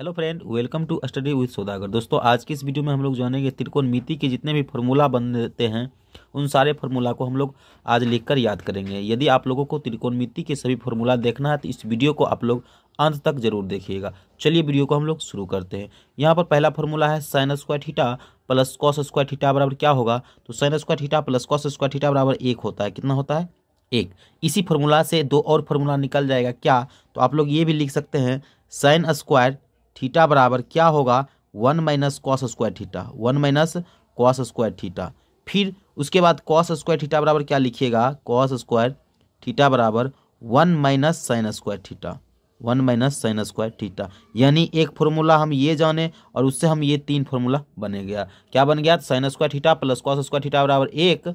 hello friend welcome to study with Saudagar दोस्तों आज की इस वीडियो में हम लोग जानेंगे त्रिकोण मिति के जितने भी फॉर्मूला बनते हैं उन सारे फॉर्मूला को हम लोग आज लिखकर याद करेंगे यदि आप लोगों को त्रिकोण मिति के सभी फॉर्मूला देखना है तो इस वीडियो को आप लोग अंत तक जरूर देखिएगा चलिए वीडियो को हम लोग शुरू करते हैं यहाँ पर पहला फॉर्मूला है sine square theta plus cos square theta बराबर क्या होगा तो sine square theta plus cos square theta बराबर एक होता है कितना होता है एक इसी फॉर्मूला से दो और फॉर्मूला निकल जाएगा क्या तो आप लोग ये भी लिख सकते हैं साइन स्क्वायर थीटा बराबर क्या होगा one minus cos square theta one minus cos square theta फिर उसके बाद कॉस स्क्वायर थीटा बराबर क्या लिखिएगा कॉस स्क्वायर थीटा बराबर one minus sine square theta one minus sine square theta यानी एक फॉर्मूला हम ये जाने और उससे हम ये तीन फॉर्मूला बने गया क्या बन गया sine square theta plus cos square theta बराबर एक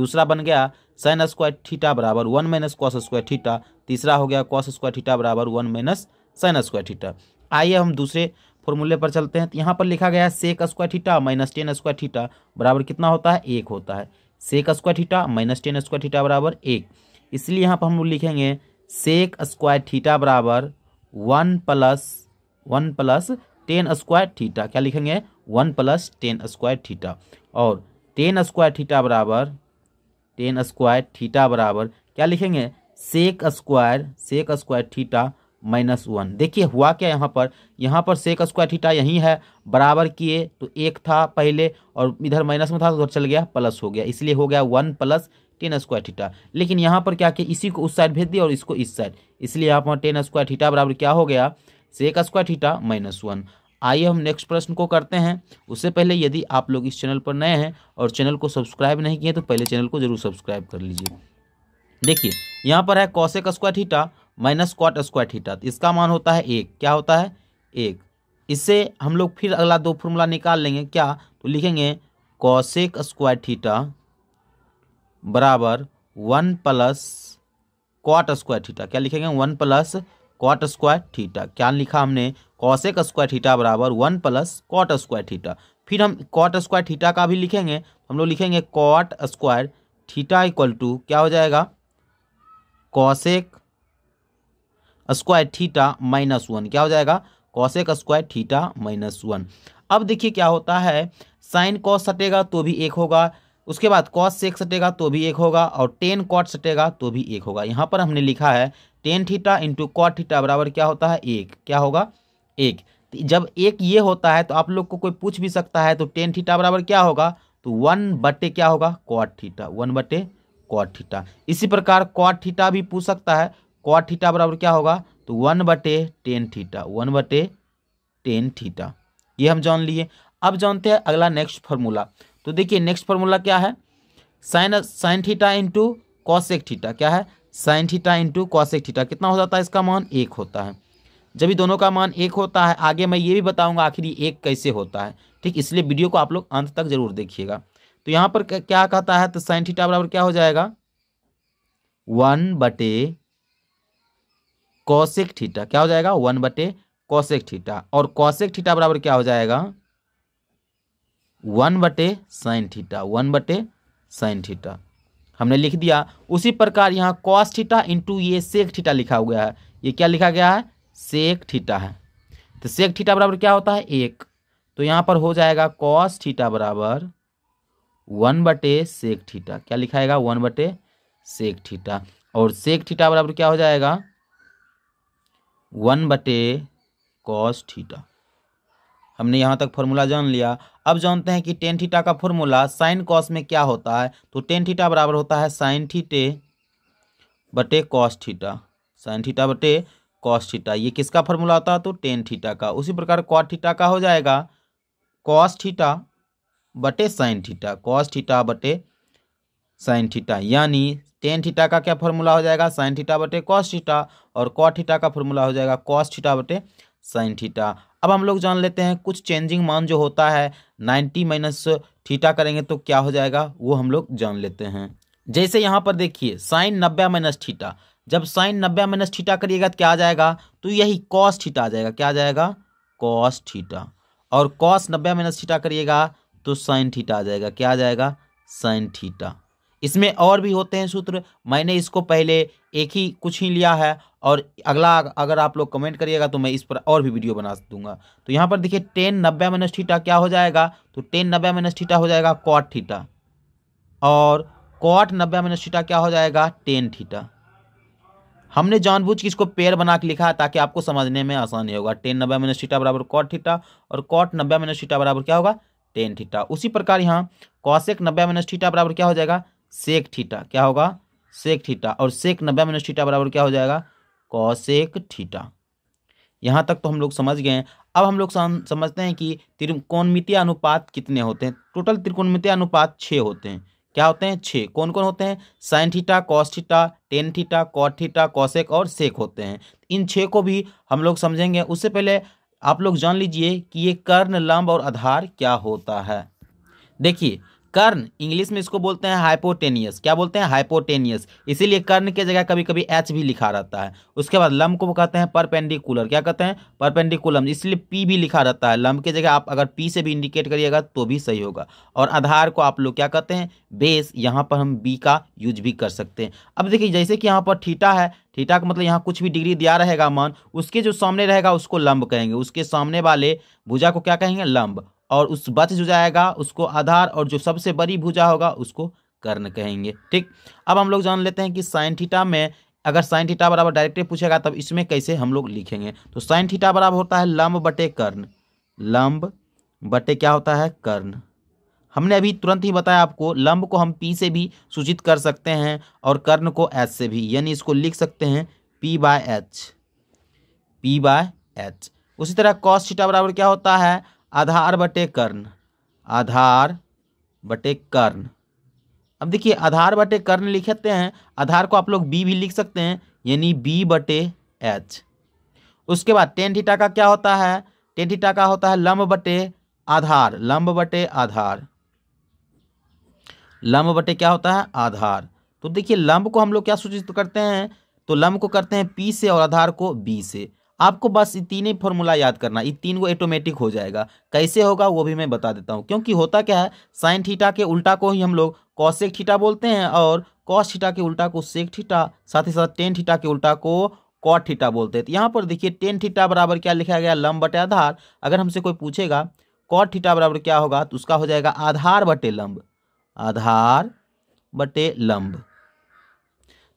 दूसरा बन गया साइन स्क्वायर थीटा बराबर one minus cos square theta तीसरा हो गया कॉस स्क्वायर थीटा बराबर one minus sine square theta आइए हम दूसरे फॉर्मूले पर चलते हैं तो यहाँ पर लिखा गया है sec square theta minus tan square theta बराबर कितना होता है एक होता है sec square theta minus tan square theta बराबर एक इसलिए यहाँ पर हम लोग लिखेंगे सेक स्क्वायर थीटा बराबर one plus one plus tan square theta क्या लिखेंगे one plus tan square theta और टेन स्क्वायर थीटा बराबर टेन स्क्वायर थीटा बराबर क्या लिखेंगे sec square sec square theta minus one देखिए हुआ क्या यहाँ पर यहाँ पर सेक स्क्वायर थीटा यहीं है बराबर किए तो एक था पहले और इधर माइनस में था तो उधर चल गया प्लस हो गया इसलिए हो गया one plus tan square theta लेकिन यहाँ पर क्या किया इसी को उस साइड भेज दिया और इसको इस साइड इसलिए यहाँ पर टेन स्क्वायर थीटा बराबर क्या हो गया sec square theta minus one आइए हम नेक्स्ट प्रश्न को करते हैं उससे पहले यदि आप लोग इस चैनल पर नए हैं और चैनल को सब्सक्राइब नहीं किए तो पहले चैनल को जरूर सब्सक्राइब कर लीजिए देखिए यहाँ पर है cosec square theta minus cot square theta इसका मान होता है एक क्या होता है एक इससे हम लोग फिर अगला दो फॉर्मूला निकाल लेंगे क्या तो लिखेंगे कॉसेक स्क्वायर थीटा बराबर one plus cot square theta क्या लिखेंगे one plus cot square theta क्या लिखा हमने कॉसेक स्क्वायर थीटा बराबर one plus cot square theta फिर हम कॉट स्क्वायर थीटा का भी लिखेंगे हम लोग लिखेंगे cot square theta equal to क्या हो जाएगा cosec square theta minus one क्या हो जाएगा cosec square theta minus one अब देखिए क्या होता है साइन कॉस सटेगा तो भी एक होगा उसके बाद कॉस सेक सटेगा तो भी एक होगा और टेन कॉट सटेगा तो भी एक होगा यहाँ पर हमने लिखा है tan theta into cot theta बराबर क्या होता है एक क्या होगा एक जब एक ये होता है तो आप लोग को कोई पूछ भी सकता है तो टेन थीटा बराबर क्या होगा तो वन बटे क्या होगा कॉट थीटा वन बटे कॉट थीटा इसी प्रकार कॉट थीटा भी पूछ सकता है कॉट थीटा बराबर क्या होगा तो वन बटे टेन थीटा वन बटे टेन थीटा ये हम जान लिए अब जानते हैं अगला नेक्स्ट फार्मूला तो देखिए नेक्स्ट फार्मूला क्या है sine sine theta into cosec theta क्या है sine theta into cosec theta कितना हो जाता है इसका मान एक होता है जब भी दोनों का मान एक होता है आगे मैं ये भी बताऊंगा आखिर ये एक कैसे होता है ठीक इसलिए वीडियो को आप लोग अंत तक जरूर देखिएगा तो यहाँ पर क्या कहता है तो साइन थीटा बराबर क्या हो जाएगा वन बटे कौशिक ठीटा क्या हो जाएगा वन बटे कौशिक ठीटा और कौशिक ठीटा बराबर क्या हो जाएगा वन बटे साइन ठीटा वन बटे साइन ठीटा हमने लिख दिया उसी प्रकार यहाँ कॉस ठीटा इंटू ये सेक ठीटा लिखा हुआ है ये क्या लिखा गया है सेक ठीटा है तो सेक ठीटा बराबर क्या होता है एक तो यहाँ पर हो जाएगा कॉस ठीटा बराबर वन बटे सेक ठीटा क्या लिखाएगा वन बटे सेक ठीटा और सेक ठीटा बराबर क्या हो जाएगा वन बटे कॉस थीटा हमने यहाँ तक फॉर्मूला जान लिया अब जानते हैं कि टेन थीटा का फॉर्मूला साइन कॉस में क्या होता है तो टेन थीटा बराबर होता है साइन थीटे बटे कॉस थीटा साइन थीटा बटे कॉस थीटा ये किसका फॉर्मूला होता है तो टेन थीटा का उसी प्रकार कॉट थीटा का हो जाएगा कॉस थीटा बटे साइन थीटा कॉस थीटा बटे साइन थीटा यानी टेन थीटा का क्या फॉर्मूला हो जाएगा साइन थीटा बटे कॉस थीटा और कॉ थीटा का फॉर्मूला हो जाएगा कॉस थीटा बटे साइन थीटा अब हम लोग जान लेते हैं कुछ चेंजिंग मान जो होता है नाइन्टी माइनस थीटा करेंगे तो क्या हो जाएगा वो हम लोग जान लेते हैं जैसे यहाँ पर देखिए साइन नब्बे माइनस थीटा जब साइन नब्बे माइनस थीटा करिएगा तो क्या आ जाएगा तो यही कॉस थीटा आ जाएगा क्या आ जाएगा कॉस थीटा और कॉस नब्बे माइनस थीटा करिएगा तो साइन थीटा आ जाएगा क्या आ जाएगा साइन थीटा इसमें और भी होते हैं सूत्र मैंने इसको पहले एक ही कुछ ही लिया है और अगला अगर आप लोग कमेंट करिएगा तो मैं इस पर और भी वीडियो बना दूंगा तो यहाँ पर देखिए टेन नब्बे माइनस ठीटा क्या हो जाएगा तो टेन नब्बे माइनस ठीटा हो जाएगा कॉट ठीटा और कॉट नब्बे माइनस ठीटा क्या हो जाएगा टेन ठीटा हमने जानबूझ के इसको पेयर बना के लिखा है ताकि आपको समझने में आसानी होगा टेन नब्बे माइनस ठीटा बराबर कॉट ठीटा और कॉट नब्बे माइनस ठीटा बराबर क्या होगा टेन ठीटा उसी प्रकार यहाँ कॉशेक नब्बे माइनस ठीटा बराबर क्या हो जाएगा सेक ठीटा क्या होगा सेक ठीटा और सेक नब्बे माइनस थीटा बराबर क्या हो जाएगा कौशेक थीटा यहाँ तक तो हम लोग समझ गए हैं अब हम लोग समझते हैं कि त्रिकोणमितीय अनुपात कितने होते हैं टोटल त्रिकोणमितीय अनुपात छः होते हैं क्या होते हैं छः कौन कौन होते हैं sine theta cos theta tan theta cot theta cosec और सेक होते हैं इन छः को भी हम लोग समझेंगे उससे पहले आप लोग जान लीजिए कि ये कर्ण लंब और आधार क्या होता है देखिए कर्ण इंग्लिश में इसको बोलते हैं हाइपोटेनियस क्या बोलते हैं हाइपोटेनियस इसीलिए कर्ण के जगह कभी कभी एच भी लिखा रहता है उसके बाद लम को कहते हैं परपेंडिकुलर क्या कहते हैं परपेंडिकुलम इसलिए पी भी लिखा रहता है लम के जगह आप अगर पी से भी इंडिकेट करिएगा तो भी सही होगा और आधार को आप लोग क्या कहते हैं बेस यहाँ पर हम बी का यूज भी कर सकते हैं अब देखिए जैसे कि यहाँ पर ठीटा है ठीटा का मतलब यहाँ कुछ भी डिग्री दिया रहेगा मान उसके जो सामने रहेगा उसको लम्ब कहेंगे उसके सामने वाले भूजा को क्या कहेंगे लंब और उस बच जो जाएगा उसको आधार और जो सबसे बड़ी भुजा होगा उसको कर्ण कहेंगे ठीक अब हम लोग जान लेते हैं कि साइन थीटा में अगर साइन थीटा बराबर डायरेक्ट पूछेगा तब इसमें कैसे हम लोग लिखेंगे तो साइन थीटा बराबर होता है लंब बटे कर्ण लंब बटे क्या होता है कर्ण हमने अभी तुरंत ही बताया आपको लंब को हम पी से भी सूचित कर सकते हैं और कर्ण को एच से भी यानी इसको लिख सकते हैं P by H P by H उसी तरह कॉस थीटा बराबर क्या होता है आधार बटे कर्ण आधार बटे कर्ण अब देखिए आधार बटे कर्ण लिखते हैं आधार को आप लोग बी भी लिख सकते हैं यानी बी बटे एच उसके बाद टेन थीटा का क्या होता है टेन थीटा का होता है लंब बटे आधार लंब बटे आधार लंब बटे क्या होता है आधार तो देखिए लंब को हम लोग क्या सूचित करते हैं तो लंब को करते हैं पी से और आधार को बी से आपको बस ये तीन ही फॉर्मूला याद करना ये तीन को ऑटोमेटिक हो जाएगा कैसे होगा वो भी मैं बता देता हूँ क्योंकि होता क्या है साइन थीटा के उल्टा को ही हम लोग कौशिक थीटा बोलते हैं और कॉस थीटा के उल्टा को सेक थीटा साथ ही साथ टेन थीटा के उल्टा को कॉट थीटा बोलते हैं तो यहाँ पर देखिए टेन थीटा बराबर क्या लिखा गया लम्ब बटे आधार अगर हमसे कोई पूछेगा कॉट थीटा बराबर क्या होगा तो उसका हो जाएगा आधार बटे लम्ब आधार बटे लम्ब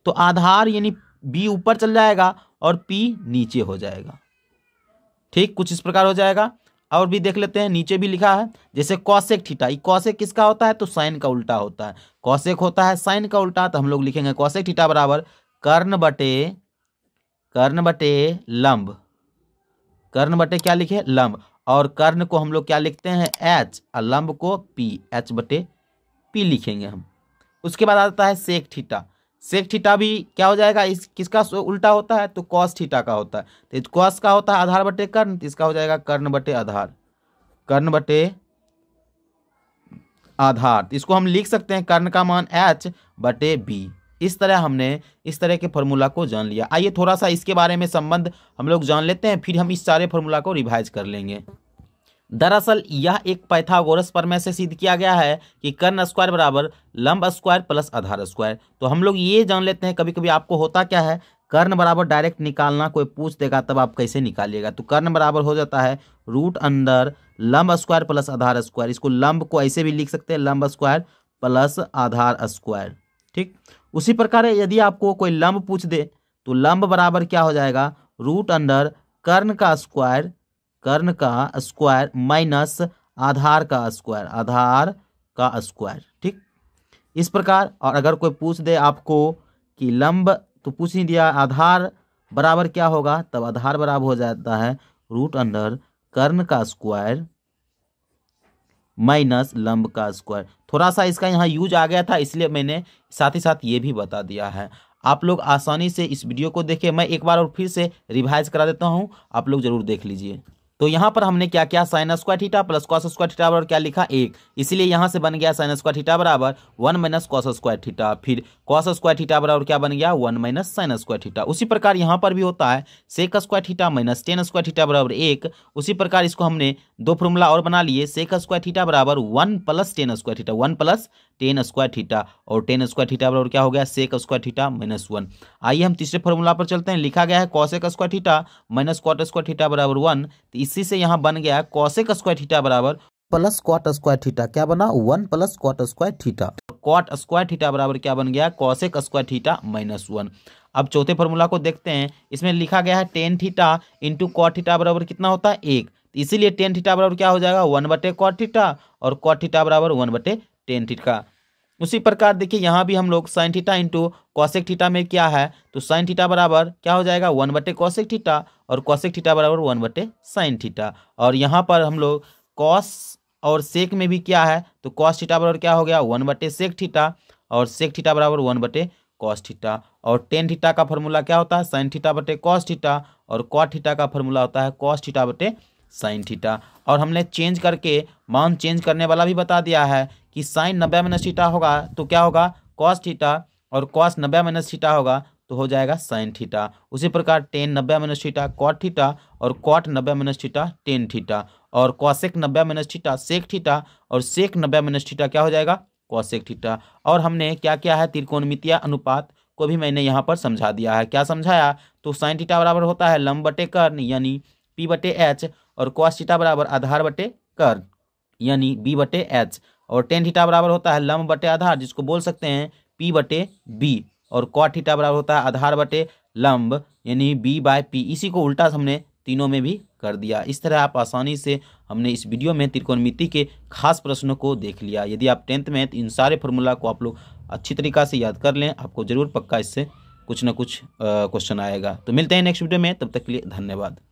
तो आधार यानी बी ऊपर चल जाएगा और पी नीचे हो जाएगा ठीक कुछ इस प्रकार हो जाएगा और भी देख लेते हैं नीचे भी लिखा है जैसे कौशिक ठीटा ये किसका होता है तो साइन का उल्टा होता है कौशेक होता है साइन का उल्टा तो हम लोग लिखेंगे कौशेक ठीटा बराबर कर्ण बटे कर्ण बटे लंब कर्ण बटे क्या लिखे लंब और कर्ण को हम लोग क्या लिखते हैं एच और लंब को पी एच बटे पी लिखेंगे हम उसके बाद आता है सेक ठीटा सेक थीटा भी क्या हो जाएगा इस किसका उल्टा होता है तो कॉस थीटा का होता है तो कॉस का होता है आधार बटे कर्ण तो इसका हो जाएगा कर्ण बटे आधार कर्ण बटे आधार तो इसको हम लिख सकते हैं कर्ण का मान एच बटे बी इस तरह हमने इस तरह के फॉर्मूला को जान लिया आइए थोड़ा सा इसके बारे में संबंध हम लोग जान लेते हैं फिर हम इस सारे फॉर्मूला को रिवाइज कर लेंगे दरअसल यह एक पैथागोरस प्रमेय से सिद्ध किया गया है कि कर्ण स्क्वायर बराबर लंब स्क्वायर प्लस आधार स्क्वायर तो हम लोग ये जान लेते हैं कभी कभी आपको होता क्या है कर्ण बराबर डायरेक्ट निकालना कोई पूछ देगा तब आप कैसे निकालिएगा तो कर्ण बराबर हो जाता है रूट अंदर लंब स्क्वायर प्लस आधार स्क्वायर इसको लंब को ऐसे भी लिख सकते हैं लंब स्क्वायर प्लस आधार स्क्वायर ठीक उसी प्रकार यदि आपको कोई लंब पूछ दे तो लंब बराबर क्या हो जाएगा रूट अंडर कर्ण का स्क्वायर कर्ण का स्क्वायर माइनस आधार का स्क्वायर आधार का स्क्वायर ठीक इस प्रकार और अगर कोई पूछ दे आपको कि लंब तो पूछ नहीं दिया आधार बराबर क्या होगा तब आधार बराबर हो जाता है रूट अंडर कर्ण का स्क्वायर माइनस लंब का स्क्वायर थोड़ा सा इसका यहाँ यूज आ गया था इसलिए मैंने साथ ही साथ ये भी बता दिया है आप लोग आसानी से इस वीडियो को देखें मैं एक बार और फिर से रिवाइज करा देता हूँ आप लोग ज़रूर देख लीजिए तो यहां पर हमने क्या किया sine square theta plus cos square theta बराबर क्या लिखा एक इसलिए यहां से बन गया साइन स्क्वायर थीटा बराबर one minus cos square theta फिर कॉस स्क्वायर थीटा बराबर क्या बन गया one minus sine square theta उसी प्रकार यहां पर भी होता है sec square theta minus tan square theta बराबर एक उसी प्रकार इसको हमने दो फॉर्मूला और बना लिए सेक स्क्वायर थीटा बराबर one plus tan square theta one plus tan square theta और टेन स्क्वायर थीटा बराबर क्या हो गया sec square theta minus one आइए हम तीसरे फॉर्मूला पर चलते हैं लिखा गया है cosec square theta minus cot square theta बराबर वन तो इसी से यहाँ बन गया कौशेक स्क्वायर थीटा बराबर प्लस कॉट स्क्वायर थीटा क्या बना one plus cot square theta cot square theta बराबर क्या बन गया cosec square theta minus one अब चौथे फॉर्मूला को देखते हैं इसमें लिखा गया है tan theta into cot theta बराबर कितना होता है एक तो इसीलिए टेन थीटा बराबर क्या हो जाएगा वन बटे कॉट थीटा और कॉट थीटा बराबर वन बटे टेन थीटा उसी प्रकार देखिए यहाँ भी हम लोग sine theta into cosec theta में क्या है तो साइन थीटा बराबर क्या हो जाएगा वन बटे कौशिक थीटा और कौशिक थीटा बराबर वन बटे साइन थीटा और यहाँ पर हम लोग कॉस और सेक में भी क्या है तो कॉस थीटा बराबर क्या हो गया वन बटे सेक थीटा और सेक थीटा बराबर वन बटे कॉस थीटा और टेन थीटा का फॉर्मूला क्या होता है साइन थीटा बटे कॉस थीटा और कॉ थीटा का फॉर्मूला होता है कॉस थीटा बटे साइन थीटा और हमने चेंज करके मान चेंज करने वाला भी बता दिया है कि साइन नब्बे माइनस थीटा होगा तो क्या होगा कॉस थीटा और कॉस नब्बे माइनस थीटा होगा तो हो जाएगा साइन थीटा उसी प्रकार टेन नब्बे माइनस थीटा कॉट थीटा और कॉट नब्बे माइनस थीटा टेन थीटा और कॉशेक नब्बे माइनस थीटा सेक थीटा और सेक नब्बे माइनस थीटा क्या हो जाएगा कॉशेक थीटा और हमने क्या किया है त्रिकोणमितीय अनुपात को भी मैंने यहाँ पर समझा दिया है क्या समझाया तो साइन थीटा बराबर होता है लम बटे कर्ण यानी पी बटे एच और कॉस थीटा बराबर आधार बटे कर्ण यानी बी बटे एच और टेन थीटा बराबर होता है लम्ब बटे आधार जिसको बोल सकते हैं पी बटे बी और कॉट थीटा बराबर होता है आधार बटे लम्ब यानी बी बाय पी इसी को उल्टा हमने तीनों में भी कर दिया इस तरह आप आसानी से हमने इस वीडियो में त्रिकोणमिति के खास प्रश्नों को देख लिया यदि आप टेंथ में हैं तो इन सारे फॉर्मूला को आप लोग अच्छी तरीका से याद कर लें आपको ज़रूर पक्का इससे कुछ ना कुछ क्वेश्चन आएगा तो मिलते हैं नेक्स्ट वीडियो में तब तक के लिए धन्यवाद